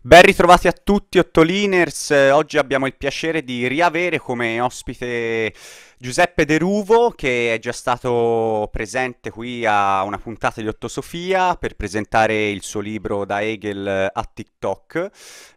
Ben ritrovati a tutti Ottoliners, oggi abbiamo il piacere di riavere come ospite Giuseppe Deruvo, che è già stato presente qui a una puntata di Otto Sofia per presentare il suo libro da Hegel a TikTok.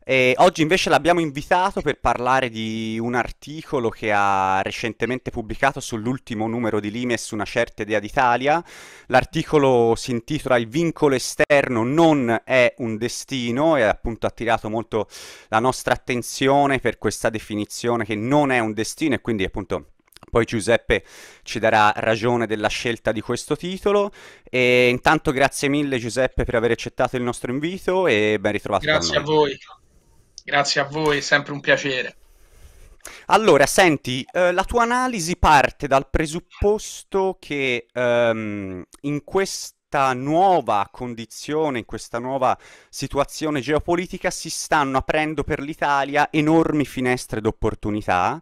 E oggi invece l'abbiamo invitato per parlare di un articolo che ha recentemente pubblicato sull'ultimo numero di Limes una certa idea d'Italia. L'articolo si intitola Il vincolo esterno non è un destino e appunto ha attirato molto la nostra attenzione per questa definizione che non è un destino e quindi appunto poi Giuseppe ci darà ragione della scelta di questo titolo. E intanto grazie mille Giuseppe per aver accettato il nostro invito e ben ritrovato. Grazie a voi, grazie a voi, sempre un piacere. Allora, senti, eh, la tua analisi parte dal presupposto che ehm, in questa nuova condizione, in questa nuova situazione geopolitica si stanno aprendo per l'Italia enormi finestre d'opportunità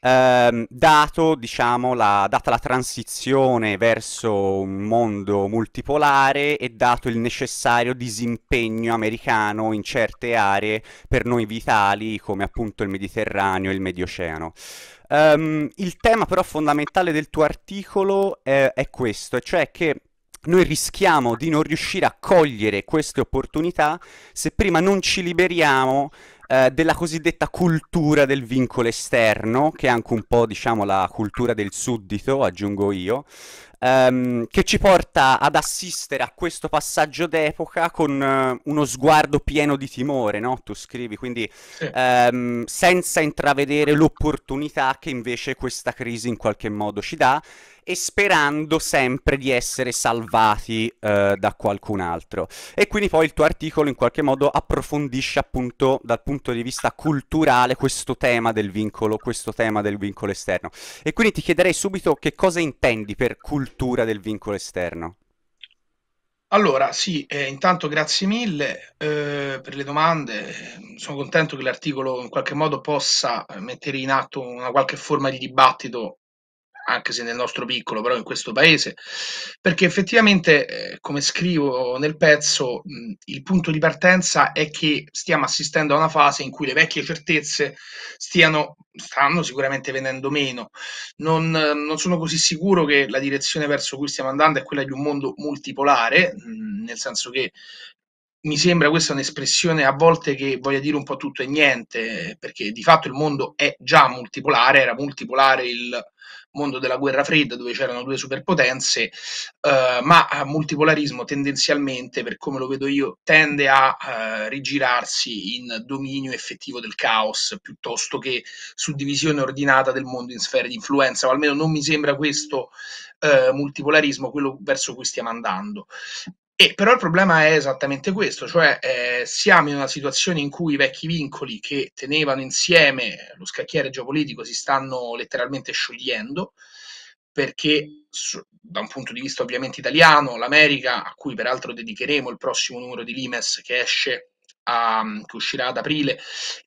ehm, dato, diciamo, la, data la transizione verso un mondo multipolare e dato il necessario disimpegno americano in certe aree per noi vitali come appunto il Mediterraneo e il Medio Oceano. Um, il tema però fondamentale del tuo articolo eh, è questo, cioè che noi rischiamo di non riuscire a cogliere queste opportunità se prima non ci liberiamo eh, della cosiddetta cultura del vincolo esterno, che è anche un po' diciamo la cultura del suddito, aggiungo io, ehm, che ci porta ad assistere a questo passaggio d'epoca con eh, uno sguardo pieno di timore, no? Tu scrivi, quindi sì. ehm, senza intravedere l'opportunità che invece questa crisi in qualche modo ci dà e sperando sempre di essere salvati eh, da qualcun altro. E quindi poi il tuo articolo in qualche modo approfondisce appunto dal punto di vista culturale questo tema del vincolo, questo tema del vincolo esterno. E quindi ti chiederei subito che cosa intendi per cultura del vincolo esterno. Allora, sì, eh, intanto grazie mille eh, per le domande. Sono contento che l'articolo in qualche modo possa mettere in atto una qualche forma di dibattito anche se nel nostro piccolo, però in questo paese, perché effettivamente, eh, come scrivo nel pezzo, il punto di partenza è che stiamo assistendo a una fase in cui le vecchie certezze stiano, stanno sicuramente venendo meno. Non, non, sono così sicuro che la direzione verso cui stiamo andando è quella di un mondo multipolare, nel senso che mi sembra questa un'espressione a volte che voglia dire un po' tutto e niente, perché di fatto il mondo è già multipolare, era multipolare il mondo della guerra fredda dove c'erano due superpotenze, eh, ma il multipolarismo tendenzialmente, per come lo vedo io, tende a eh, rigirarsi in dominio effettivo del caos piuttosto che suddivisione ordinata del mondo in sfere di influenza, o almeno non mi sembra questo eh, multipolarismo quello verso cui stiamo andando. E però il problema è esattamente questo, cioè eh, siamo in una situazione in cui i vecchi vincoli che tenevano insieme lo scacchiere geopolitico si stanno letteralmente sciogliendo, perché su, da un punto di vista ovviamente italiano, l'America, a cui peraltro dedicheremo il prossimo numero di Limes che esce a, ehm, che uscirà ad aprile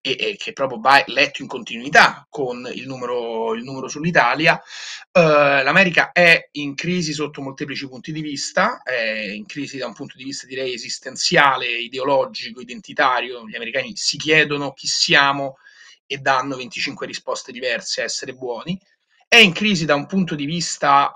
e, e, che proprio va letto in continuità con il numero, il numero sull'Italia. Uh, L'America è in crisi sotto molteplici punti di vista, è in crisi da un punto di vista direi esistenziale, ideologico, identitario. Gli americani si chiedono chi siamo e danno 25 risposte diverse a essere buoni. È in crisi da un punto di vista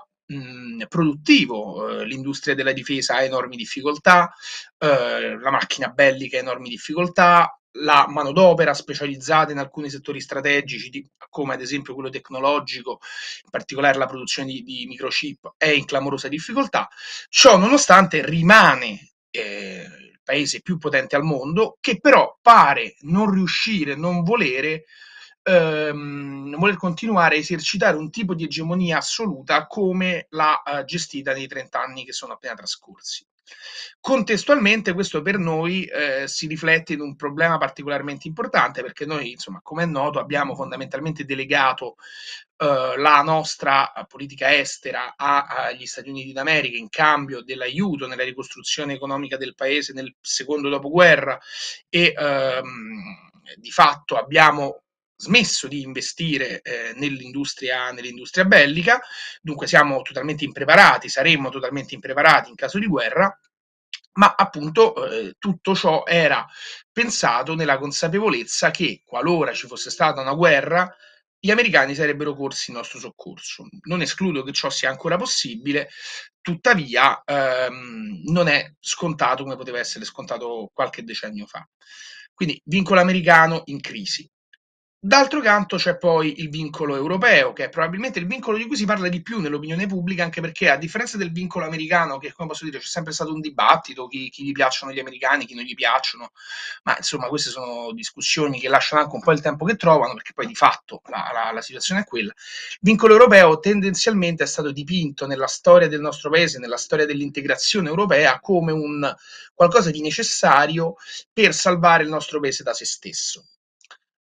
produttivo, eh, l'industria della difesa ha enormi difficoltà, eh, la macchina bellica ha enormi difficoltà, la manodopera specializzata in alcuni settori strategici, come ad esempio quello tecnologico, in particolare la produzione di, microchip, è in clamorosa difficoltà. Ciò nonostante rimane eh, il paese più potente al mondo, che però pare non riuscire, non volere ehm, voler continuare a esercitare un tipo di egemonia assoluta come l'ha eh, gestita nei 30 anni che sono appena trascorsi. Contestualmente questo per noi eh, si riflette in un problema particolarmente importante perché noi, insomma, come è noto, abbiamo fondamentalmente delegato eh, la nostra eh, politica estera agli Stati Uniti d'America in cambio dell'aiuto nella ricostruzione economica del paese nel secondo dopoguerra e ehm, di fatto abbiamo smesso di investire eh, nell'industria, nell'industria bellica, dunque siamo totalmente impreparati, saremmo totalmente impreparati in caso di guerra, ma appunto eh, tutto ciò era pensato nella consapevolezza che qualora ci fosse stata una guerra, gli americani sarebbero corsi in nostro soccorso. Non escludo che ciò sia ancora possibile, tuttavia ehm, non è scontato come poteva essere scontato qualche decennio fa. Quindi vincolo americano in crisi. D'altro canto c'è poi il vincolo europeo, che è probabilmente il vincolo di cui si parla di più nell'opinione pubblica, anche perché a differenza del vincolo americano, che come posso dire c'è sempre stato un dibattito, chi, chi gli piacciono gli americani, chi non gli piacciono, ma insomma queste sono discussioni che lasciano anche un po' il tempo che trovano, perché poi di fatto la, la, la situazione è quella. Il vincolo europeo tendenzialmente è stato dipinto nella storia del nostro paese, nella storia dell'integrazione europea, come un qualcosa di necessario per salvare il nostro paese da se stesso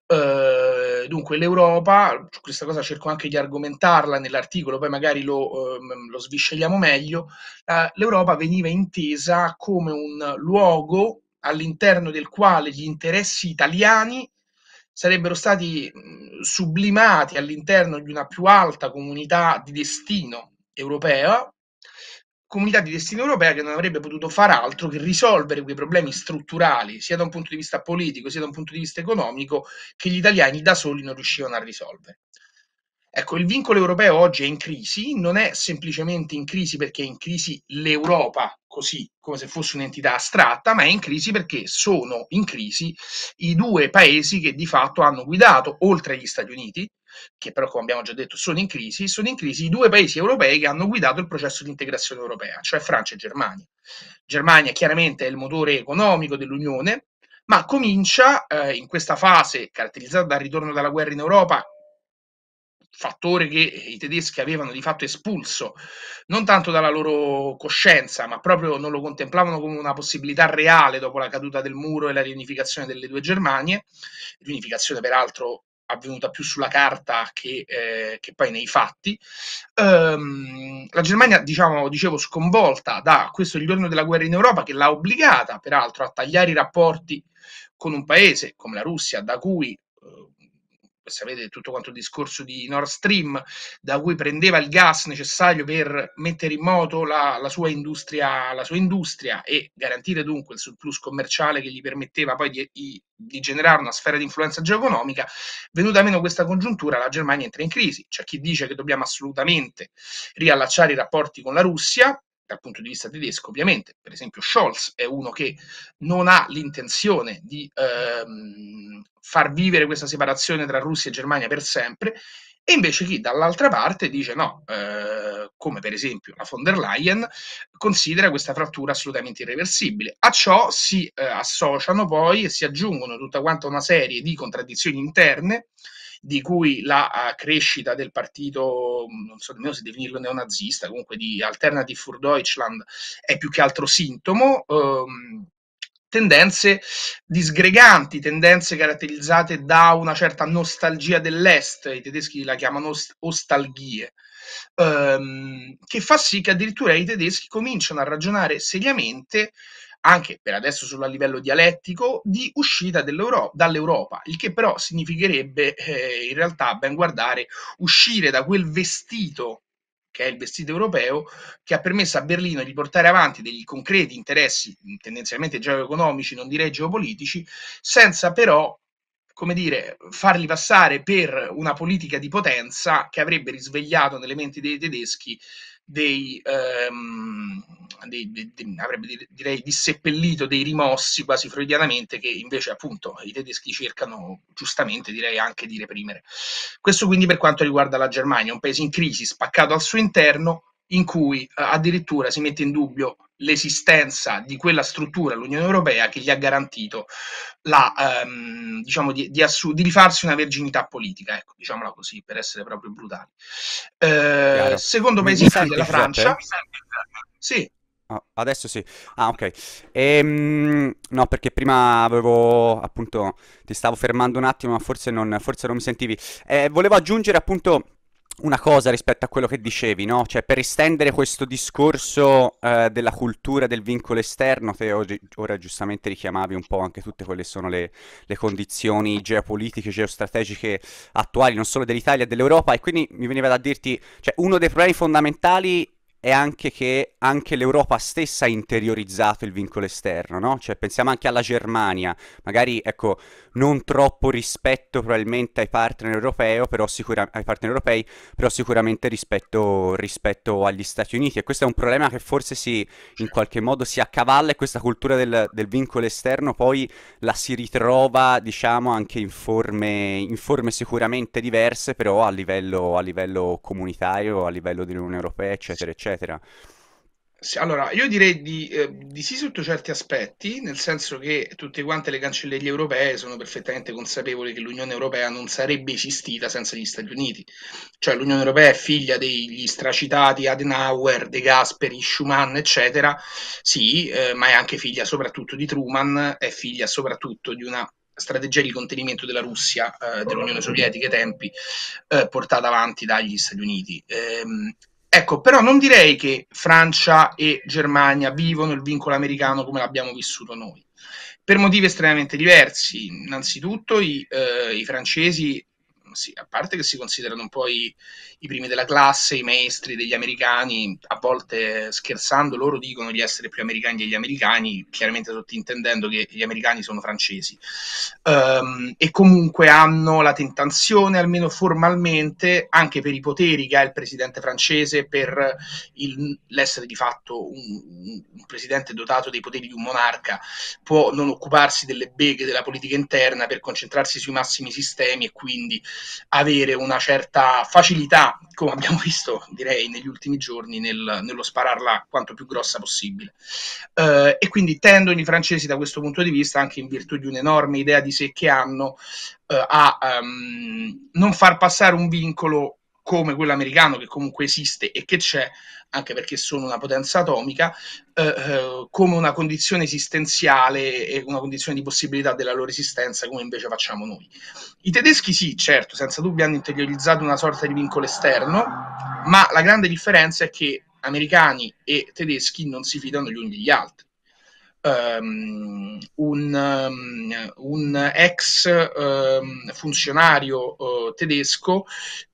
Ehm, dunque l'Europa, questa cosa cerco anche di argomentarla nell'articolo, poi magari lo, um, lo svisceliamo meglio, uh, l'Europa veniva intesa come un luogo all'interno del quale gli interessi italiani sarebbero stati sublimati all'interno di una più alta comunità di destino europea comunità di destino europea che non avrebbe potuto far altro che risolvere quei problemi strutturali, sia da un punto di vista politico, sia da un punto di vista economico, che gli italiani da soli non riuscivano a risolvere. Ecco, il vincolo europeo oggi è in crisi, non è semplicemente in crisi perché è in crisi l'Europa, così come se fosse un'entità astratta, ma è in crisi perché sono in crisi i due paesi che di fatto hanno guidato, oltre agli Stati Uniti, che però come abbiamo già detto sono in crisi, sono in crisi i due paesi europei che hanno guidato il processo di integrazione europea, cioè Francia e Germania. Germania chiaramente è il motore economico dell'Unione, ma comincia eh, in questa fase caratterizzata dal ritorno dalla guerra in Europa, fattore che i tedeschi avevano di fatto espulso, non tanto dalla loro coscienza, ma proprio non lo contemplavano come una possibilità reale dopo la caduta del muro e la riunificazione delle due Germanie, riunificazione peraltro avvenuta più sulla carta che, eh, che poi nei fatti. Ehm, la Germania, diciamo, dicevo, sconvolta da questo ritorno della guerra in Europa che l'ha obbligata, peraltro, a tagliare i rapporti con un paese come la Russia, da cui eh, sapete tutto quanto il discorso di Nord Stream, da cui prendeva il gas necessario per mettere in moto la, la, sua, industria, la sua, industria, e garantire dunque il surplus commerciale che gli permetteva poi di, di, di generare una sfera di influenza geoeconomica, venuta meno questa congiuntura la Germania entra in crisi. C'è chi dice che dobbiamo assolutamente riallacciare i rapporti con la Russia, dal punto di vista tedesco, ovviamente. Per esempio, Scholz è uno che non ha l'intenzione di ehm, far vivere questa separazione tra Russia e Germania per sempre, e invece chi dall'altra parte dice no, eh, come per esempio la von der Leyen, considera questa frattura assolutamente irreversibile. A ciò si eh, associano poi e si aggiungono tutta quanta una serie di contraddizioni interne di cui la crescita del partito, mhmm, non so nemmeno se definirlo neonazista, comunque di Alternative für Deutschland, è più che altro sintomo. Ehm, tendenze disgreganti, tendenze caratterizzate da una certa nostalgia dell'est, i tedeschi la chiamano ostalgie, ehm, che fa sì che addirittura i tedeschi cominciano a ragionare seriamente anche per adesso solo a livello dialettico, di uscita dall'Europa, il che però significherebbe eh, in realtà, ben guardare, uscire da quel vestito che è il vestito europeo, che ha permesso a Berlino di portare avanti degli concreti interessi tendenzialmente geoeconomici, non direi geopolitici, senza però come dire, farli passare per una politica di potenza che avrebbe risvegliato nelle menti dei tedeschi dei, ehm, dei, dei, dei, avrebbe direi disseppellito dei rimossi quasi freudianamente che invece appunto i tedeschi cercano giustamente direi anche di reprimere. Questo quindi per quanto riguarda la Germania, un paese in crisi spaccato al suo interno in cui eh, addirittura si mette in dubbio l'esistenza di quella struttura, l'Unione Europea, che gli ha garantito la, ehm, diciamo di, di, assu- di, rifarsi una verginità politica, ecco, diciamola così, per essere proprio brutali. Eh, secondo paese d'Italia della Francia. Sì. Oh, adesso sì. Ah, ok. Ehm, no, perché prima avevo appunto ti stavo fermando un attimo, ma forse non, forse non mi sentivi. Eh, volevo aggiungere appunto una cosa rispetto a quello che dicevi, no? Cioè, per estendere questo discorso eh, della cultura del vincolo esterno, te oggi, ora giustamente richiamavi un po' anche tutte quelle che sono le, le, condizioni geopolitiche, geostrategiche attuali, non solo dell'Italia, dell'Europa, e quindi mi veniva da dirti, cioè, uno dei problemi fondamentali è anche che anche l'Europa stessa ha interiorizzato il vincolo esterno, no? Cioè pensiamo anche alla Germania, magari ecco, non troppo rispetto probabilmente ai partner, europeo, però sicura- ai partner europei, però sicuramente rispetto, rispetto, agli Stati Uniti e questo è un problema che forse si, in qualche modo si accavalla e questa cultura del, del vincolo esterno poi la si ritrova diciamo anche in forme, in forme sicuramente diverse però a livello, a livello comunitario, a livello dell'Unione Europea eccetera eccetera eccetera. Sì, allora, io direi di, eh, di, sì sotto certi aspetti, nel senso che tutte quante le cancellerie europee sono perfettamente consapevoli che l'Unione Europea non sarebbe esistita senza gli Stati Uniti. Cioè l'Unione Europea è figlia degli stracitati Adenauer, De Gasperi, Schumann, eccetera, sì, eh, ma è anche figlia soprattutto di Truman, è figlia soprattutto di una strategia di contenimento della Russia, eh, dell'Unione Sovietica ai tempi, eh, portata avanti dagli Stati Uniti. Eh, Ecco, però non direi che Francia e Germania vivono il vincolo americano come l'abbiamo vissuto noi, per motivi estremamente diversi. Innanzitutto i, eh, i francesi si, a parte che si considerano un po' i, i, primi della classe, i maestri degli americani, a volte scherzando loro dicono di essere più americani degli americani, chiaramente sottintendendo che gli americani sono francesi, um, e comunque hanno la tentazione, almeno formalmente, anche per i poteri che ha il presidente francese, per l'essere di fatto un, un presidente dotato dei poteri di un monarca, può non occuparsi delle beghe della politica interna per concentrarsi sui massimi sistemi e quindi avere una certa facilità, come abbiamo visto direi negli ultimi giorni, nel, nello spararla quanto più grossa possibile. Eh, e quindi tendono i francesi da questo punto di vista, anche in virtù di un'enorme idea di sé che hanno, eh, a um, non far passare un vincolo come quello americano che comunque esiste e che c'è, anche perché sono una potenza atomica, eh, eh, come una condizione esistenziale e una condizione di possibilità della loro esistenza, come invece facciamo noi. I tedeschi sì, certo, senza dubbio hanno interiorizzato una sorta di vincolo esterno, ma la grande differenza è che americani e tedeschi non si fidano gli uni degli altri Ehm, un, ehm, un, ex um, funzionario uh, tedesco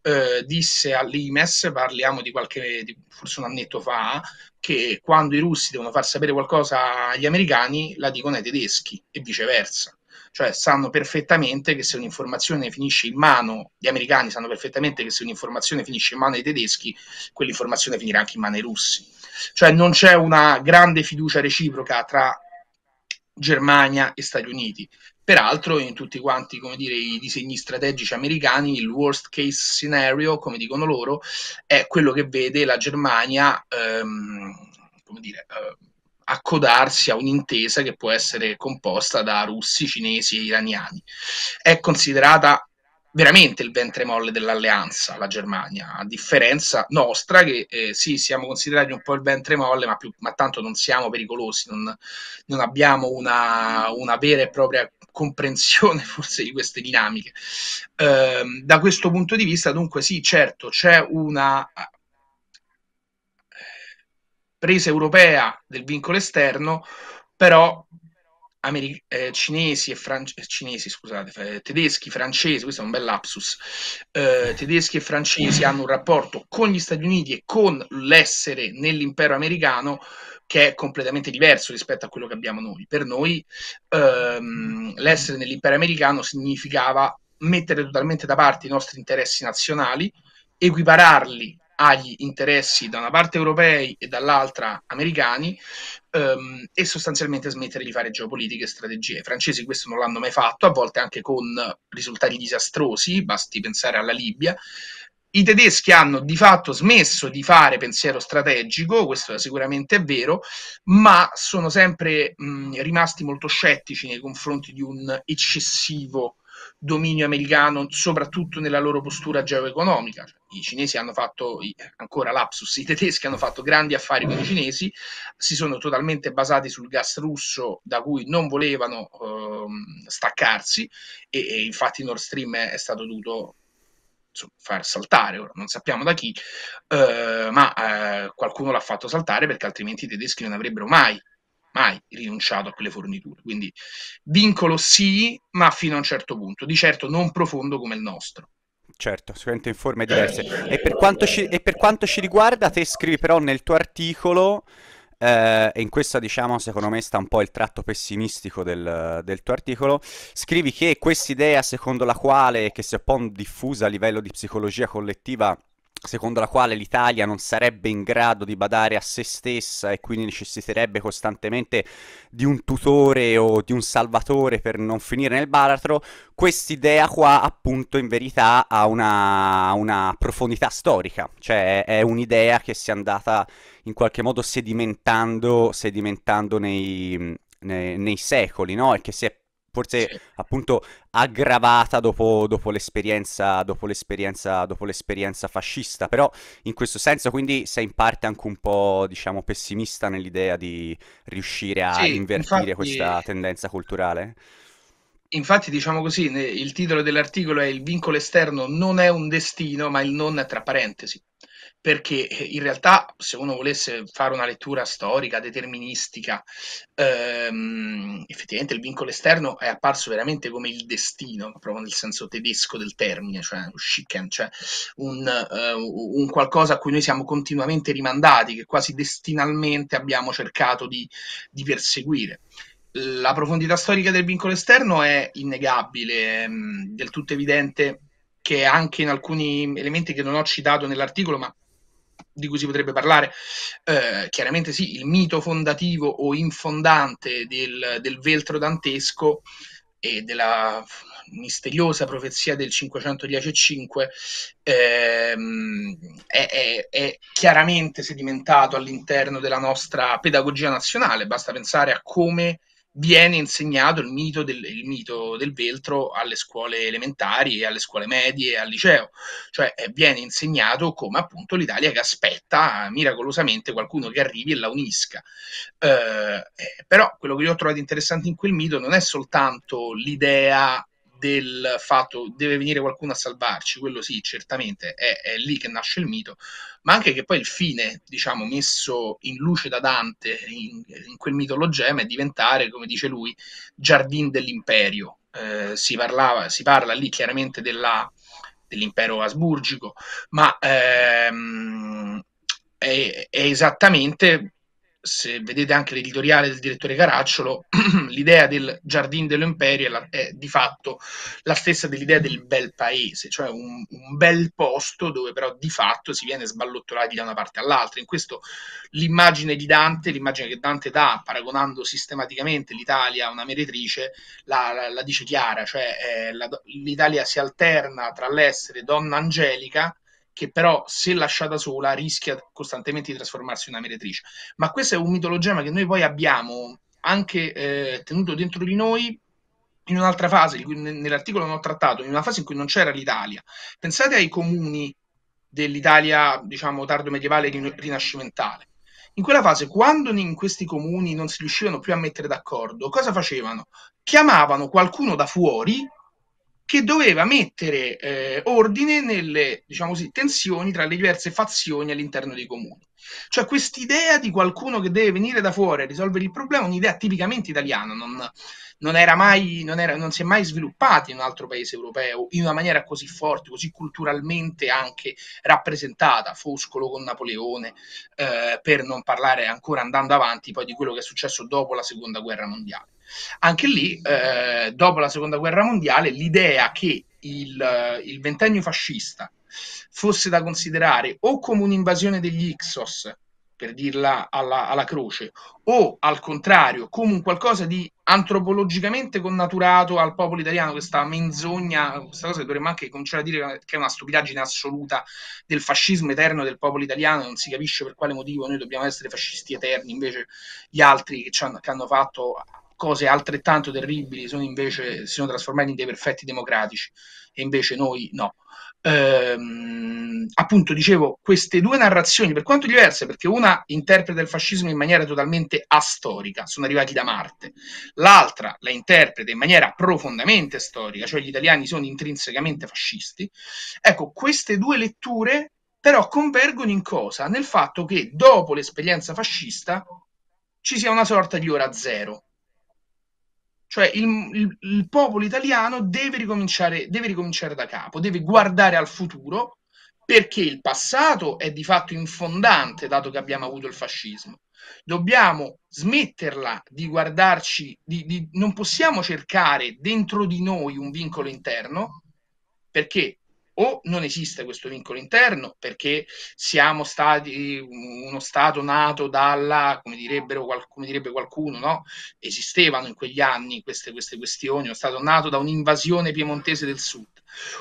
uh, disse all'IMES, parliamo di qualche, di, forse un annetto fa, che quando i russi devono far sapere qualcosa agli americani la dicono ai tedeschi e viceversa cioè sanno perfettamente che se un'informazione finisce in mano, gli americani sanno perfettamente che se un'informazione finisce in mano ai tedeschi, quell'informazione finirà anche in mano ai russi. Cioè non c'è una grande fiducia reciproca tra Germania e Stati Uniti. Peraltro in tutti quanti dire, i disegni strategici americani il worst case scenario, come dicono loro, è quello che vede la Germania ehm, dire, eh, accodarsi a un'intesa che può essere composta da russi, cinesi e iraniani. È considerata veramente il ventre molle dell'alleanza, la Germania, a differenza nostra che eh, sì, siamo considerati un po' il ventre molle, ma, più, ma tanto non siamo pericolosi, non, non abbiamo una, una, vera e propria comprensione forse di queste dinamiche. Eh, da questo punto di vista, dunque sì, certo, c'è una eh, presa europea del vincolo esterno, però Ameri- eh, cinesi e fran- eh, cinesi, scusate, eh, tedeschi, francesi, questo è un bel lapsus, eh, tedeschi e francesi hanno un rapporto con gli Stati Uniti e con l'essere nell'impero americano che è completamente diverso rispetto a quello che abbiamo noi. Per noi ehm, l'essere nell'impero americano significava mettere totalmente da parte i nostri interessi nazionali, equipararli agli interessi da una parte europei e dall'altra americani, ehm, e sostanzialmente smettere di fare geopolitiche e strategie. I francesi questo non l'hanno mai fatto, a volte anche con risultati disastrosi, basti pensare alla Libia. I tedeschi hanno di fatto smesso di fare pensiero strategico, questo sicuramente è vero, ma sono sempre mh, rimasti molto scettici nei confronti di un eccessivo dominio americano, soprattutto nella loro postura geoeconomica. I cinesi hanno fatto, ancora lapsus, i tedeschi hanno fatto grandi affari con i cinesi, si sono totalmente basati sul gas russo da cui non volevano ehm, staccarsi e, e infatti Nord Stream è, è stato dovuto far saltare, ora non sappiamo da chi, eh, ma eh, qualcuno l'ha fatto saltare perché altrimenti i tedeschi non avrebbero mai mai rinunciato a quelle forniture. Quindi vincolo sì, ma fino a un certo punto, di certo non profondo come il nostro. Certo, sicuramente in forme diverse. E per quanto ci, per quanto ci riguarda, te scrivi però nel tuo articolo... Eh, e in questo, diciamo, secondo me sta un po' il tratto pessimistico del, del tuo articolo. Scrivi che quest'idea secondo la quale, che si è un po' diffusa a livello di psicologia collettiva, secondo la quale l'Italia non sarebbe in grado di badare a se stessa e quindi necessiterebbe costantemente di un tutore o di un salvatore per non finire nel baratro, quest'idea qua appunto in verità ha una, una profondità storica, cioè è un'idea che si è andata in qualche modo sedimentando, sedimentando nei, nei, nei secoli no? e che si è forse sì. appunto aggravata dopo, dopo, l'esperienza, dopo, l'esperienza, dopo l'esperienza fascista, però in questo senso quindi sei in parte anche un po' diciamo pessimista nell'idea di riuscire a sì, invertire infatti... questa tendenza culturale? infatti, diciamo così, il titolo dell'articolo è Il vincolo esterno non è un destino, ma il non è tra parentesi perché eh, in realtà se uno volesse fare una lettura storica, deterministica, ehm, effettivamente il vincolo esterno è apparso veramente come il destino, proprio nel senso tedesco del termine, cioè schicken, cioè un, eh, un qualcosa a cui noi siamo continuamente rimandati, che quasi destinalmente abbiamo cercato di, di perseguire la profondità storica del vincolo esterno è innegabile, è ehm, del tutto evidente che anche in alcuni elementi che non ho citato nell'articolo, ma di cui si potrebbe parlare. Eh, chiaramente sì, il mito fondativo o infondante del, del veltro dantesco e della misteriosa profezia del 510.5 ehm, è, è, è, chiaramente sedimentato all'interno della nostra pedagogia nazionale. Basta pensare a come viene insegnato il mito, del, il mito, del, veltro alle scuole elementari, alle scuole medie, al liceo, cioè eh, viene insegnato come appunto l'Italia che aspetta miracolosamente qualcuno che arrivi e la unisca. Eh, eh però quello che io ho trovato interessante in quel mito non è soltanto l'idea del fatto deve venire qualcuno a salvarci, quello sì, certamente è, è, lì che nasce il mito, ma anche che poi il fine, diciamo, messo in luce da Dante in, in quel mitologema è diventare, come dice lui, giardin dell'imperio. Eh, si, parlava, si parla lì chiaramente della, dell'impero asburgico, ma ehm, è, è esattamente se vedete anche l'editoriale del direttore Caracciolo, l'idea del giardino dell'imperio è, la, è, di fatto la stessa dell'idea del bel paese, cioè un, un, bel posto dove però di fatto si viene sballottolati da una parte all'altra. In questo l'immagine di Dante, l'immagine che Dante dà paragonando sistematicamente l'Italia a una meretrice, la, la, la dice chiara, cioè eh, l'Italia si alterna tra l'essere donna angelica che però se lasciata sola rischia costantemente di trasformarsi in una meretrice. Ma questo è un mitologema che noi poi abbiamo anche eh, tenuto dentro di noi in un'altra fase, nell'articolo non ho trattato, in una fase in cui non c'era l'Italia. Pensate ai comuni dell'Italia, diciamo, tardo medievale e rinascimentale. In quella fase, quando in questi comuni non si riuscivano più a mettere d'accordo, cosa facevano? Chiamavano qualcuno da fuori che doveva mettere eh, ordine nelle diciamo così, tensioni tra le diverse fazioni all'interno dei comuni. Cioè quest'idea di qualcuno che deve venire da fuori a risolvere il problema è un'idea tipicamente italiana, non, non, era mai, non, era, non si è mai sviluppata in un altro paese europeo in una maniera così forte, così culturalmente anche rappresentata, Foscolo con Napoleone, eh, per non parlare ancora andando avanti poi di quello che è successo dopo la Seconda Guerra Mondiale. Anche lì, eh, dopo la Seconda Guerra Mondiale, l'idea che il, il ventennio fascista fosse da considerare o come un'invasione degli Ixos, per dirla alla, alla croce, o al contrario come un qualcosa di antropologicamente connaturato al popolo italiano, questa menzogna, questa cosa che dovremmo anche cominciare a dire che è una stupidaggine assoluta del fascismo eterno del popolo italiano, non si capisce per quale motivo noi dobbiamo essere fascisti eterni, invece gli altri che, hanno, che hanno fatto cose altrettanto terribili sono invece, si sono trasformati in dei perfetti democratici e invece noi no ehm, appunto dicevo, queste due narrazioni, per quanto diverse, perché una interpreta il fascismo in maniera totalmente astorica, sono arrivati da Marte, l'altra la interpreta in maniera profondamente storica, cioè gli italiani sono intrinsecamente fascisti. Ecco, queste due letture però convergono in cosa? Nel fatto che dopo l'esperienza fascista ci sia una sorta di ora zero, cioè il, il, il popolo italiano deve ricominciare, deve ricominciare da capo, deve guardare al futuro perché il passato è di fatto infondante dato che abbiamo avuto il fascismo. Dobbiamo smetterla di guardarci, di, di, non possiamo cercare dentro di noi un vincolo interno perché o non esiste questo vincolo interno perché siamo stati uno Stato nato dalla, come, direbbero, come direbbe qualcuno, no? esistevano in quegli anni queste, queste questioni, uno Stato nato da un'invasione piemontese del Sud,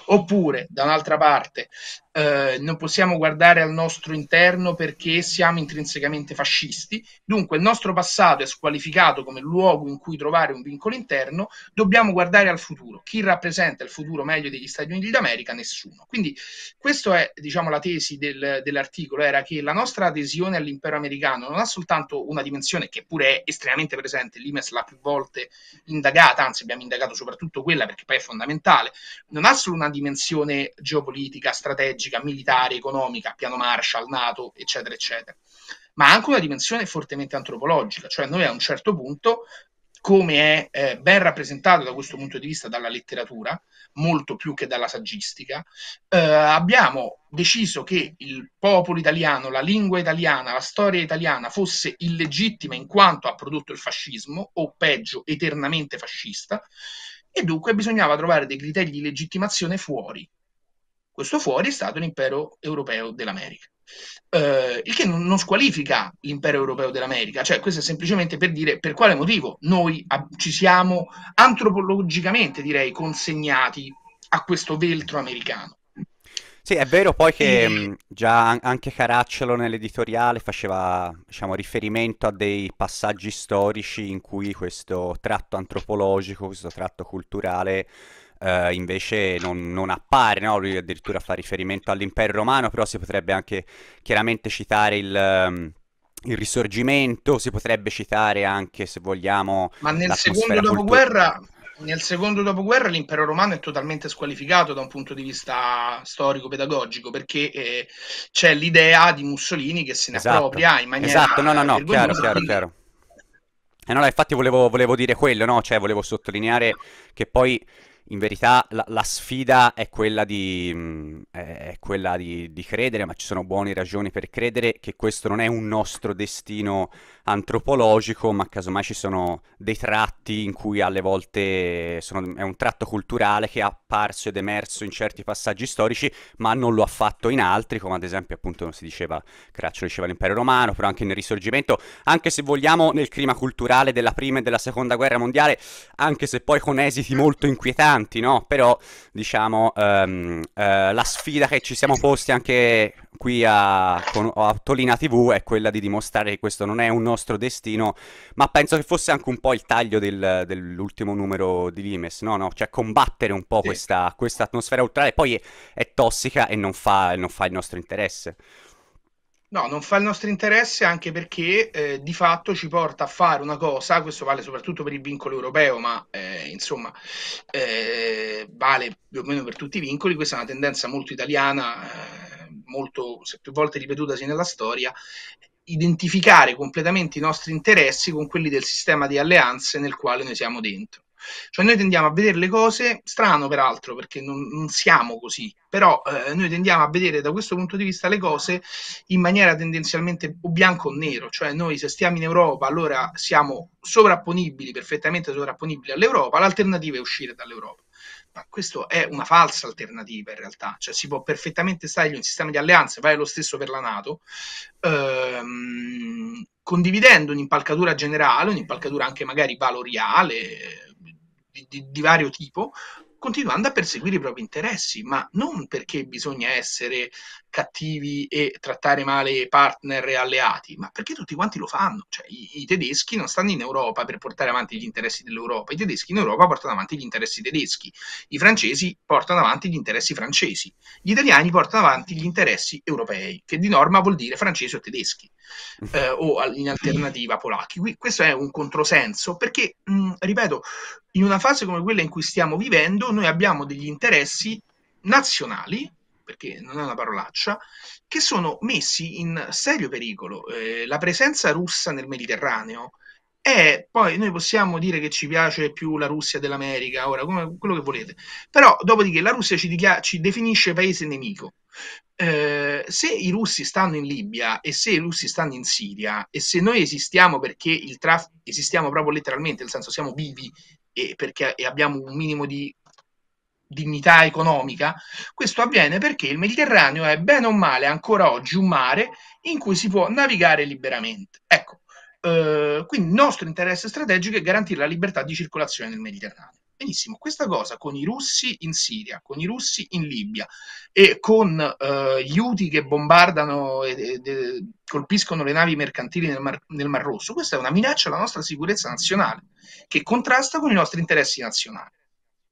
oppure da un'altra parte eh, non possiamo guardare al nostro interno perché siamo intrinsecamente fascisti, dunque il nostro passato è squalificato come luogo in cui trovare un vincolo interno, dobbiamo guardare al futuro. Chi rappresenta il futuro meglio degli Stati Uniti d'America? Nessuno. Quindi questa è diciamo, la tesi del, dell'articolo, era che la nostra adesione all'impero americano non ha soltanto una dimensione che pure è estremamente presente, l'IMES l'ha più volte indagata, anzi abbiamo indagato soprattutto quella perché poi è fondamentale, non ha solo una dimensione geopolitica, strategica, strategica, militare, economica, piano Marshall, NATO, eccetera, eccetera, ma anche una dimensione fortemente antropologica, cioè noi a un certo punto, come è eh, ben rappresentato da questo punto di vista dalla letteratura, molto più che dalla saggistica, eh, abbiamo deciso che il popolo italiano, la lingua italiana, la storia italiana fosse illegittima in quanto ha prodotto il fascismo, o peggio, eternamente fascista, e dunque bisognava trovare dei criteri di legittimazione fuori, questo fuori è stato l'impero europeo dell'America. Eh, il che non, non, squalifica l'impero europeo dell'America, cioè questo è semplicemente per dire per quale motivo noi a, ci siamo antropologicamente, direi, consegnati a questo veltro americano. Sì, è vero poi che e... Mm, già anche Caracciolo nell'editoriale faceva diciamo, riferimento a dei passaggi storici in cui questo tratto antropologico, questo tratto culturale eh, invece non, non appare, no? lui addirittura fa riferimento all'impero romano, però si potrebbe anche chiaramente citare il... Um, il risorgimento, si potrebbe citare anche se vogliamo. Ma nel secondo dopoguerra, nel secondo dopoguerra l'impero romano è totalmente squalificato da un punto di vista storico-pedagogico, perché eh, c'è l'idea di Mussolini che se ne esatto. appropria in maniera. Esatto, no, no, no, chiaro, chiaro, chiaro. Eh no, infatti volevo, volevo dire quello, no? Cioè, volevo sottolineare che poi in verità la, la sfida è quella, di, mh, mm, è quella di, di, credere, ma ci sono buone ragioni per credere che questo non è un nostro destino antropologico, ma casomai ci sono dei tratti in cui alle volte sono, è un tratto culturale che è apparso ed emerso in certi passaggi storici, ma non lo ha fatto in altri, come ad esempio appunto si diceva, Craccio diceva l'impero romano, però anche nel risorgimento, anche se vogliamo nel clima culturale della prima e della seconda guerra mondiale, anche se poi con esiti molto inquietanti, no? Però diciamo um, uh, la sfida che ci siamo posti anche qui a, con, a Tolina TV è quella di dimostrare che questo non è un nostro nostro destino, ma penso che fosse anche un po' il taglio del, dell'ultimo numero di Limes, no? no? Cioè combattere un po' sì. questa, questa, atmosfera ultrale, poi è, è tossica e non fa, non fa il nostro interesse. No, non fa il nostro interesse anche perché eh, di fatto ci porta a fare una cosa, questo vale soprattutto per il vincolo europeo, ma eh, insomma eh, vale più o meno per tutti i vincoli, questa è una tendenza molto italiana, eh, molto, più volte ripetutasi nella storia, identificare completamente i nostri interessi con quelli del sistema di alleanze nel quale noi siamo dentro. Cioè noi tendiamo a vedere le cose, strano peraltro perché non, non siamo così, però eh, noi tendiamo a vedere da questo punto di vista le cose in maniera tendenzialmente o bianco o nero, cioè noi se stiamo in Europa allora siamo sovrapponibili, perfettamente sovrapponibili all'Europa, l'alternativa è uscire dall'Europa ma questo è una falsa alternativa in realtà, cioè si può perfettamente stare in un sistema di alleanze, vale lo stesso per la Nato, ehm, condividendo un'impalcatura generale, un'impalcatura anche magari valoriale, di, di, di vario tipo, continuando a perseguire i propri interessi, ma non perché bisogna essere cattivi e trattare male partner e alleati, ma perché tutti quanti lo fanno? Cioè, i, i, tedeschi non stanno in Europa per portare avanti gli interessi dell'Europa, i tedeschi in Europa portano avanti gli interessi tedeschi, i francesi portano avanti gli interessi francesi, gli italiani portano avanti gli interessi europei, che di norma vuol dire francesi o tedeschi, mm. eh, o in alternativa polacchi. Qui, questo è un controsenso perché, mh, mm, ripeto, in una fase come quella in cui stiamo vivendo, noi abbiamo degli interessi nazionali perché non è una parolaccia, che sono messi in serio pericolo. Eh, la presenza russa nel Mediterraneo è, poi noi possiamo dire che ci piace più la Russia dell'America, ora come, quello che volete, però dopodiché la Russia ci, dichia, ci definisce paese nemico. Eh, se i russi stanno in Libia e se i russi stanno in Siria e se noi esistiamo perché il traffico esistiamo proprio letteralmente, nel senso siamo vivi e, perché, e abbiamo un minimo di dignità economica, questo avviene perché il Mediterraneo è bene o male ancora oggi un mare in cui si può navigare liberamente. Ecco, eh, quindi il nostro interesse strategico è garantire la libertà di circolazione nel Mediterraneo. Benissimo, questa cosa con i russi in Siria, con i russi in Libia e con eh, gli UTI che bombardano e, e, e colpiscono le navi mercantili nel Mar, nel Mar Rosso, questa è una minaccia alla nostra sicurezza nazionale che contrasta con i nostri interessi nazionali.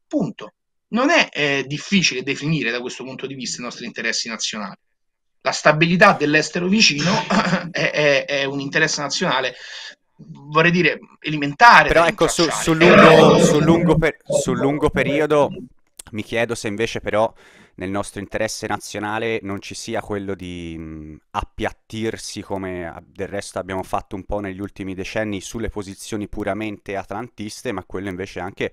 Punto non è eh, difficile definire da questo punto di vista i nostri interessi nazionali. La stabilità dell'estero vicino è, è, è un interesse nazionale vorrei dire elementare. Però ecco, su, sul, lungo, sul, lungo per, sul lungo periodo mi chiedo se invece però nel nostro interesse nazionale non ci sia quello di mh, mm, appiattirsi come ah, del resto abbiamo fatto un po' negli ultimi decenni sulle posizioni puramente atlantiste, ma quello invece anche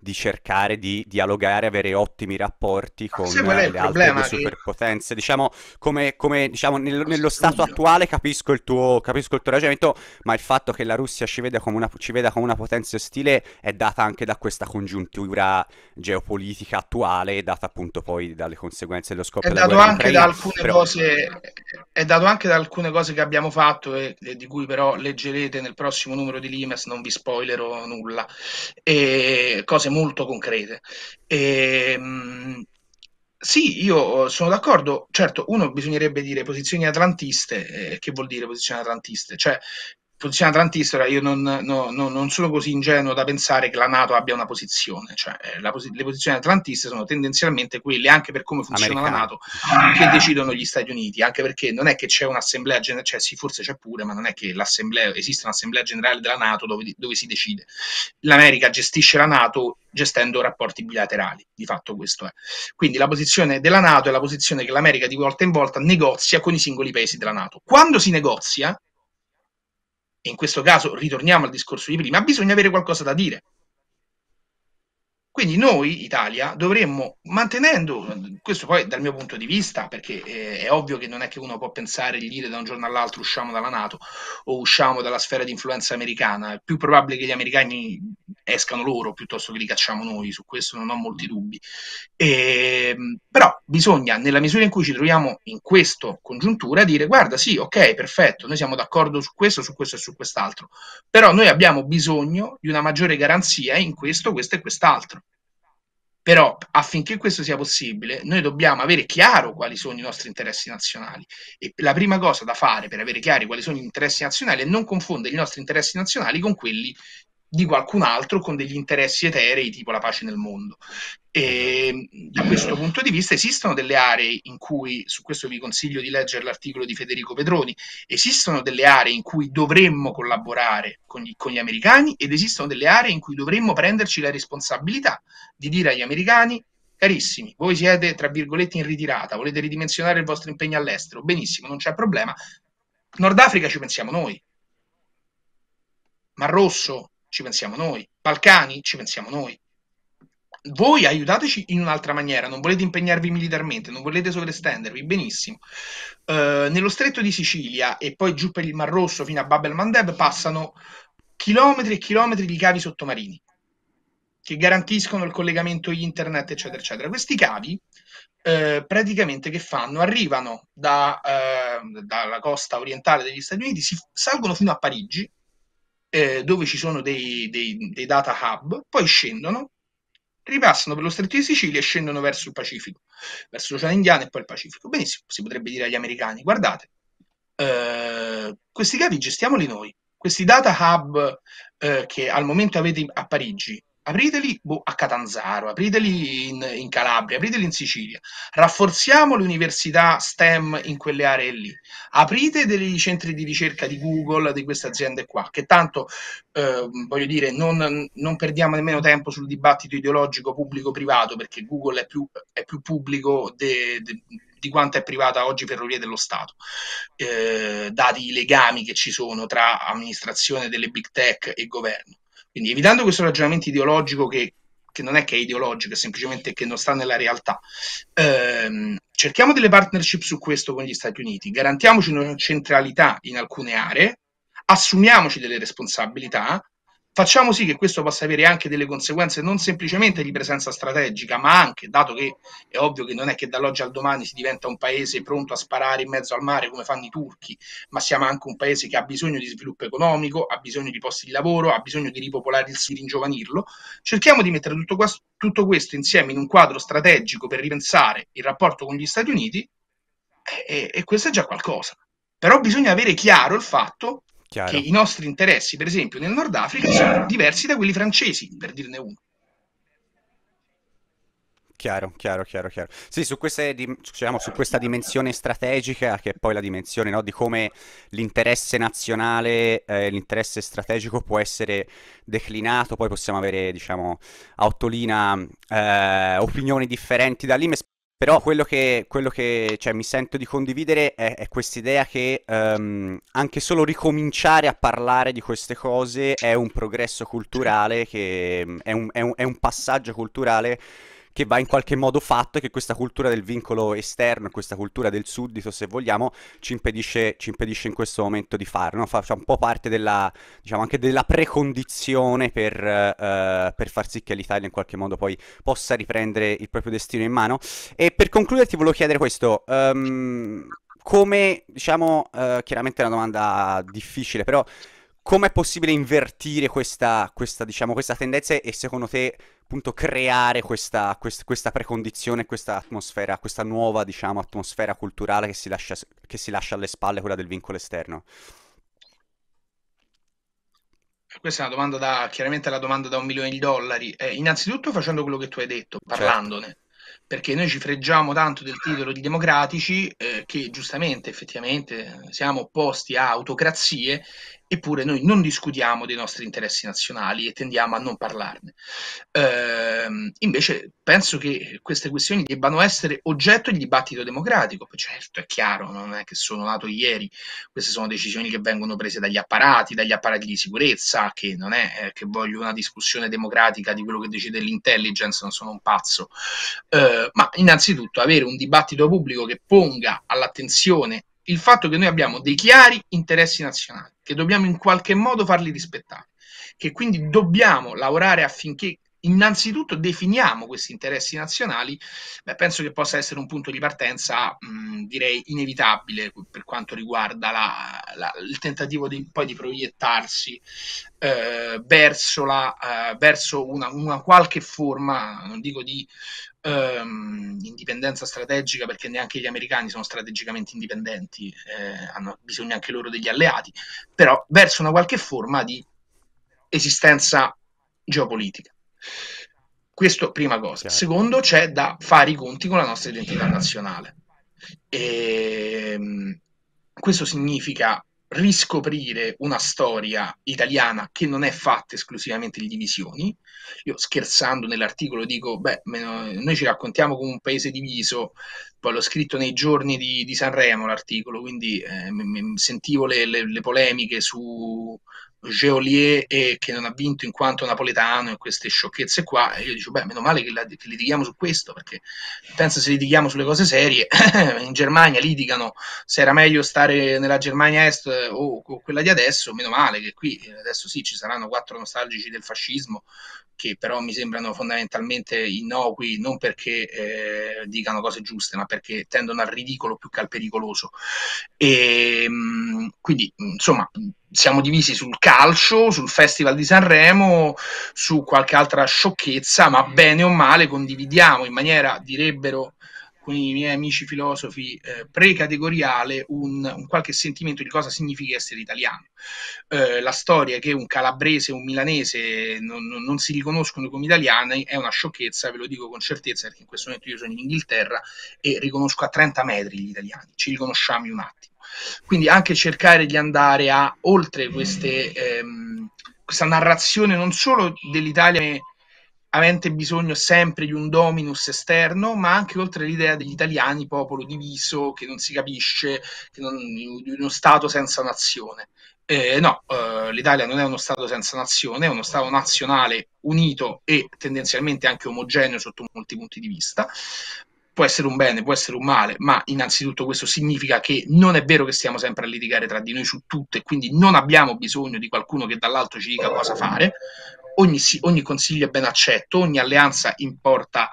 di cercare di dialogare, avere ottimi rapporti con le altre superpotenze. Che... Diciamo, come, come diciamo, nel, nello stato attuale capisco il, tuo, capisco il tuo ragionamento, ma il fatto che la Russia ci veda come una, veda come una potenza ostile è data anche da questa congiuntura geopolitica attuale, data appunto poi da dalle conseguenze dello scoppio è dato anche Ucraina, da alcune però... cose è dato anche da alcune cose che abbiamo fatto e, e, di cui però leggerete nel prossimo numero di Limes non vi spoilerò nulla e, cose molto concrete e, ehm, sì, io sono d'accordo. Certo, uno bisognerebbe dire posizioni atlantiste. Eh, che vuol dire posizioni atlantiste? Cioè, funziona tantissimo. Cioè, io non, no, no, non, sono così ingenuo da pensare che la NATO abbia una posizione, cioè eh, posi- le posizioni atlantiste sono tendenzialmente quelle, anche per come funziona Americano. la NATO, che decidono gli Stati Uniti, anche perché non è che c'è un'assemblea generale, cioè sì, forse c'è pure, ma non è che l'assemblea esiste un'assemblea generale della NATO dove, dove si decide. L'America gestisce la NATO gestendo rapporti bilaterali, di fatto questo è. Quindi la posizione della Nato è la posizione che l'America di volta in volta negozia con i singoli paesi della Nato. Quando si negozia, in questo caso ritorniamo al discorso di prima, bisogna avere qualcosa da dire. Quindi noi, Italia, dovremmo, mantenendo, questo poi dal mio punto di vista, perché eh, è ovvio che non è che uno può pensare di dire da un giorno all'altro usciamo dalla Nato o usciamo dalla sfera di influenza americana, è più probabile che gli americani escano loro piuttosto che li cacciamo noi, su questo non ho molti dubbi. E, ehm, però bisogna, nella misura in cui ci troviamo in questa congiuntura, dire guarda sì, ok, perfetto, noi siamo d'accordo su questo, su questo e su quest'altro, però noi abbiamo bisogno di una maggiore garanzia in questo, questo e quest'altro. Però affinché questo sia possibile, noi dobbiamo avere chiaro quali sono i nostri interessi nazionali. E la prima cosa da fare per avere chiari quali sono gli interessi nazionali è non confondere i nostri interessi nazionali con quelli di qualcun altro con degli interessi eterei tipo la pace nel mondo. E, esatto. da questo punto di vista esistono delle aree in cui, su questo vi consiglio di leggere l'articolo di Federico Pedroni, esistono delle aree in cui dovremmo collaborare con gli, con gli americani ed esistono delle aree in cui dovremmo prenderci la responsabilità di dire agli americani carissimi, voi siete tra virgolette in ritirata, volete ridimensionare il vostro impegno all'estero, benissimo, non c'è problema. Nord Africa ci pensiamo noi. Mar Rosso, ci pensiamo noi, Balcani, ci pensiamo noi. Voi aiutateci in un'altra maniera, non volete impegnarvi militarmente, non volete sovrestendervi, benissimo. Eh, nello stretto di Sicilia e poi giù per il Mar Rosso fino a Bab el Mandeb passano chilometri e chilometri di cavi sottomarini che garantiscono il collegamento internet, eccetera, eccetera. Questi cavi eh, praticamente che fanno? Arrivano da, eh, dalla costa orientale degli Stati Uniti, si salgono fino a Parigi, eh, dove ci sono dei, dei, dei data hub, poi scendono, ripassano per lo stretto di Sicilia e scendono verso il Pacifico, verso l'Oceano Indiano e poi il Pacifico. Benissimo, si potrebbe dire agli americani, guardate, eh, questi cavi gestiamoli noi, questi data hub eh, che al momento avete a Parigi apriteli boh, a Catanzaro, apriteli in, in, Calabria, apriteli in Sicilia, rafforziamo le università STEM in quelle aree lì, aprite dei centri di ricerca di Google, di queste aziende qua, che tanto, eh, voglio dire, non, non, perdiamo nemmeno tempo sul dibattito ideologico pubblico-privato, perché Google è più, è più pubblico de, de, di quanto è privata oggi Ferrovie dello Stato, eh, dati i legami che ci sono tra amministrazione delle big tech e governo. Quindi evitando questo ragionamento ideologico che, che non è che è ideologico, è semplicemente che non sta nella realtà, ehm, cerchiamo delle partnership su questo con gli Stati Uniti, garantiamoci una centralità in alcune aree, assumiamoci delle responsabilità Facciamo sì che questo possa avere anche delle conseguenze non semplicemente di presenza strategica, ma anche, dato che è ovvio che non è che dall'oggi al domani si diventa un paese pronto a sparare in mezzo al mare come fanno i turchi, ma siamo anche un paese che ha bisogno di sviluppo economico, ha bisogno di posti di lavoro, ha bisogno di ripopolare il sud, di ringiovanirlo. Cerchiamo di mettere tutto questo, tutto questo insieme in un quadro strategico per ripensare il rapporto con gli Stati Uniti e, e questo è già qualcosa. Però bisogna avere chiaro il fatto Chiaro. che i nostri interessi, per esempio, nel Nord Africa sono diversi da quelli francesi, per dirne uno. Chiaro, chiaro, chiaro, chiaro. Sì, su, queste, diciamo, su questa dimensione strategica, che è poi la dimensione no, di come l'interesse nazionale, eh, l'interesse strategico può essere declinato, poi possiamo avere, diciamo, a Ottolina eh, opinioni differenti da lì. Però quello che, quello che cioè, mi sento di condividere è, è quest'idea che um, anche solo ricominciare a parlare di queste cose è un progresso culturale, che, è, un, è un, è un passaggio culturale che va in qualche modo fatto e che questa cultura del vincolo esterno, questa cultura del suddito, se vogliamo, ci impedisce, ci impedisce in questo momento di fare. No? Fa, fa un po' parte della, diciamo, anche della precondizione per, eh, per, far sì che l'Italia in qualche modo poi possa riprendere il proprio destino in mano. E per concludere ti volevo chiedere questo. Um, come, diciamo, eh, chiaramente è una domanda difficile, però Com'è possibile invertire questa, questa, diciamo, questa tendenza e secondo te appunto creare questa, quest, questa precondizione, questa atmosfera, questa nuova diciamo, atmosfera culturale che si, lascia, che si lascia alle spalle quella del vincolo esterno? Questa è una domanda da, chiaramente la domanda da un milione di dollari. Eh, innanzitutto facendo quello che tu hai detto, certo. parlandone. Certo perché noi ci freggiamo tanto del titolo di democratici eh, che giustamente effettivamente siamo opposti a autocrazie Eppure noi non discutiamo dei nostri interessi nazionali e tendiamo a non parlarne. Ehm, invece penso che queste questioni debbano essere oggetto di dibattito democratico, certo è chiaro, non è che sono nato ieri, queste sono decisioni che vengono prese dagli apparati, dagli apparati di sicurezza, che non è eh, che voglio una discussione democratica di quello che decide l'intelligence, non sono un pazzo, ehm, ma innanzitutto avere un dibattito pubblico che ponga all'attenzione il fatto che noi abbiamo dei chiari interessi nazionali, che dobbiamo in qualche modo farli rispettare, che quindi dobbiamo lavorare affinché innanzitutto definiamo questi interessi nazionali, beh, penso che possa essere un punto di partenza, mh, direi, inevitabile per quanto riguarda la, la, il tentativo di, poi di proiettarsi eh, verso, la, eh, verso una, una, qualche forma, non dico di ehm, indipendenza strategica, perché neanche gli americani sono strategicamente indipendenti, eh, hanno bisogno anche loro degli alleati, però verso una qualche forma di esistenza geopolitica. Questo prima cosa. Chiaro. Secondo, c'è da fare i conti con la nostra identità nazionale. E, ehm, questo significa riscoprire una storia italiana che non è fatta esclusivamente di divisioni. Io scherzando nell'articolo dico, beh, noi ci raccontiamo come un paese diviso, poi l'ho scritto nei giorni di, di Sanremo l'articolo, quindi eh, m- m- sentivo le, le, le, polemiche su Geolier e che non ha vinto in quanto napoletano e queste sciocchezze qua, e io dico, beh, meno male che, la, che litighiamo su questo, perché penso se litighiamo sulle cose serie, in Germania litigano se era meglio stare nella Germania Est eh, o, o quella di adesso, meno male che qui eh, adesso sì ci saranno quattro nostalgici del fascismo, che però mi sembrano fondamentalmente innocui, non perché eh, dicano cose giuste, ma perché tendono al ridicolo più che al pericoloso. E, ehm, quindi, insomma, siamo divisi sul calcio, sul Festival di Sanremo, su qualche altra sciocchezza, ma mm. bene o male condividiamo in maniera, direbbero i miei amici filosofi eh, precategoriale un, un, qualche sentimento di cosa significa essere italiano. Eh, la storia che un calabrese e un milanese non, non, non, si riconoscono come italiani è una sciocchezza, ve lo dico con certezza perché in questo momento io sono in Inghilterra e riconosco a 30 metri gli italiani, ci riconosciamo in un attimo. Quindi anche cercare di andare a oltre queste, ehm, questa narrazione non solo dell'Italia avente bisogno sempre di un dominus esterno, ma anche oltre l'idea degli italiani, popolo diviso, che non si capisce, non, di uno Stato senza nazione. Eh, no, eh, l'Italia non è uno Stato senza nazione, è uno Stato nazionale unito e tendenzialmente anche omogeneo sotto molti punti di vista, può essere un bene, può essere un male, ma innanzitutto questo significa che non è vero che stiamo sempre a litigare tra di noi su tutto e quindi non abbiamo bisogno di qualcuno che dall'alto ci dica cosa fare. Ogni, ogni consiglio è ben accetto, ogni alleanza importa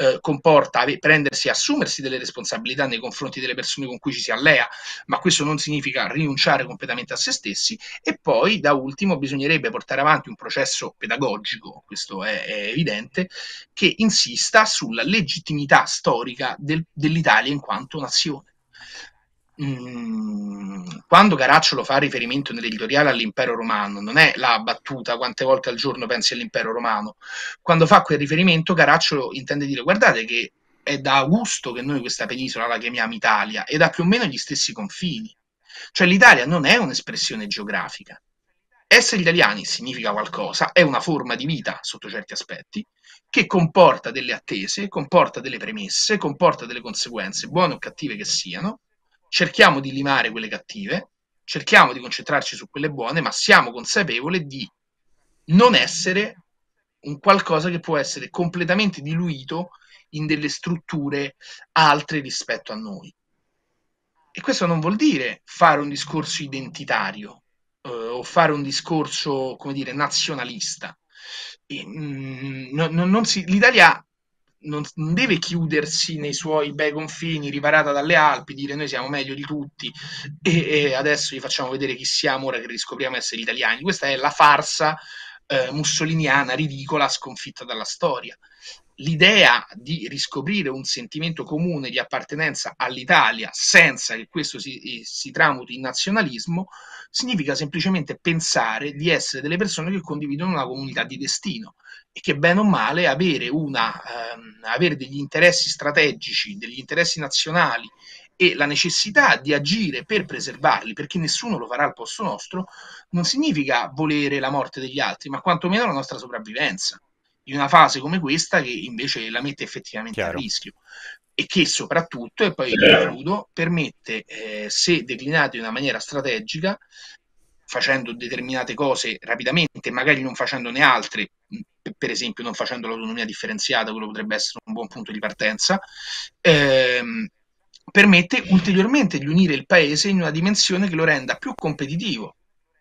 eh, comporta prendersi e assumersi delle responsabilità nei confronti delle persone con cui ci si allea, ma questo non significa rinunciare completamente a se stessi e poi da ultimo bisognerebbe portare avanti un processo pedagogico, questo è, è evidente, che insista sulla legittimità storica del, dell'Italia in quanto nazione. Mm, quando Caracciolo fa riferimento nell'editoriale all'impero romano, non è la battuta quante volte al giorno pensi all'impero romano, quando fa quel riferimento Caracciolo intende dire guardate che è da Augusto che noi questa penisola la chiamiamo Italia ed ha più o meno gli stessi confini. Cioè l'Italia non è un'espressione geografica. Essere italiani significa qualcosa, è una forma di vita sotto certi aspetti, che comporta delle attese, comporta delle premesse, comporta delle conseguenze, buone o cattive che siano, cerchiamo di limare quelle cattive, cerchiamo di concentrarci su quelle buone, ma siamo consapevoli di non essere un qualcosa che può essere completamente diluito in delle strutture altre rispetto a noi. E questo non vuol dire fare un discorso identitario eh, o fare un discorso, come dire, nazionalista. E, mm, no, no, si, L'Italia non, non deve chiudersi nei suoi bei confini, riparata dalle Alpi, dire noi siamo meglio di tutti e, e adesso gli facciamo vedere chi siamo ora che riscopriamo essere italiani. Questa è la farsa eh, mussoliniana ridicola sconfitta dalla storia. L'idea di riscoprire un sentimento comune di appartenenza all'Italia senza che questo si, eh, si, tramuti in nazionalismo significa semplicemente pensare di essere delle persone che condividono una comunità di destino e che bene o male avere, una, ehm, avere degli interessi strategici, degli interessi nazionali e la necessità di agire per preservarli, perché nessuno lo farà al posto nostro, non significa volere la morte degli altri, ma quantomeno la nostra sopravvivenza, in una fase come questa che invece la mette effettivamente Chiaro. a rischio e che soprattutto, e poi certo. concludo, permette, eh, se declinato in una maniera strategica, facendo determinate cose rapidamente, magari non facendone altre, per esempio non facendo l'autonomia differenziata, quello potrebbe essere un buon punto di partenza, ehm, permette ulteriormente di unire il paese in una dimensione che lo renda più competitivo,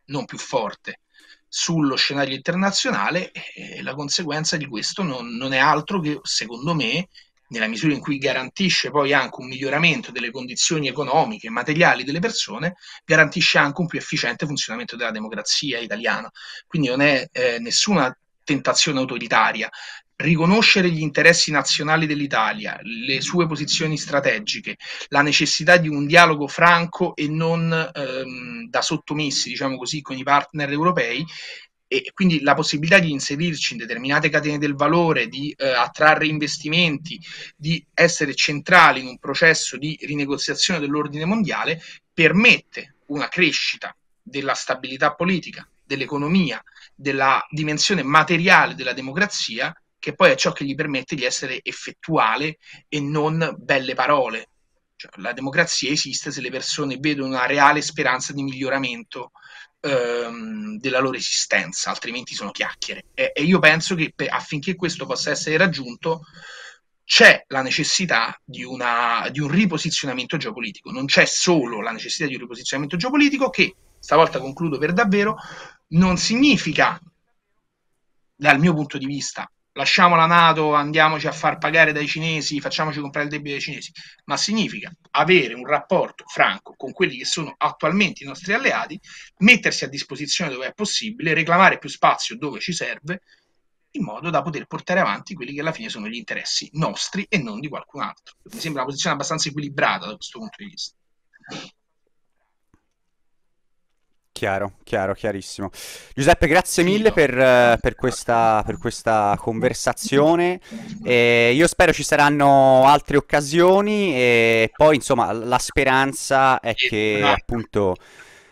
non più forte, sullo scenario internazionale e eh, la conseguenza di questo non, non è altro che, secondo me, nella misura in cui garantisce poi anche un miglioramento delle condizioni economiche e materiali delle persone, garantisce anche un più efficiente funzionamento della democrazia italiana. Quindi non è eh, nessuna tentazione autoritaria, riconoscere gli interessi nazionali dell'Italia, le sue posizioni strategiche, la necessità di un dialogo franco e non ehm, da sottomessi, diciamo così, con i partner europei e quindi la possibilità di inserirci in determinate catene del valore, di eh, attrarre investimenti, di essere centrali in un processo di rinegoziazione dell'ordine mondiale permette una crescita della stabilità politica, dell'economia, della dimensione materiale della democrazia, che poi è ciò che gli permette di essere effettuale e non belle parole. Cioè, la democrazia esiste se le persone vedono una reale speranza di miglioramento ehm, della loro esistenza, altrimenti sono chiacchiere. E, e io penso che per, affinché questo possa essere raggiunto c'è la necessità di, una, di un riposizionamento geopolitico, non c'è solo la necessità di un riposizionamento geopolitico che stavolta concludo per davvero, non significa, dal mio punto di vista, lasciamo la Nato, andiamoci a far pagare dai cinesi, facciamoci comprare il debito dai cinesi, ma significa avere un rapporto franco con quelli che sono attualmente i nostri alleati, mettersi a disposizione dove è possibile, reclamare più spazio dove ci serve, in modo da poter portare avanti quelli che alla fine sono gli interessi nostri e non di qualcun altro. Mi sembra una posizione abbastanza equilibrata da questo punto di vista. Chiaro, chiaro, chiarissimo. Giuseppe, grazie mille per, per, questa, per questa, conversazione. E io spero ci saranno altre occasioni e poi, insomma, la speranza è che esatto. appunto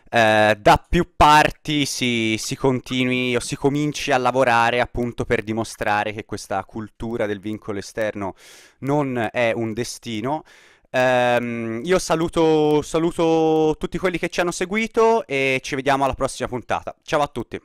eh, da più parti si, si, continui o si cominci a lavorare appunto per dimostrare che questa cultura del vincolo esterno non è un destino Um, io saluto, saluto tutti quelli che ci hanno seguito e ci vediamo alla prossima puntata. Ciao a tutti.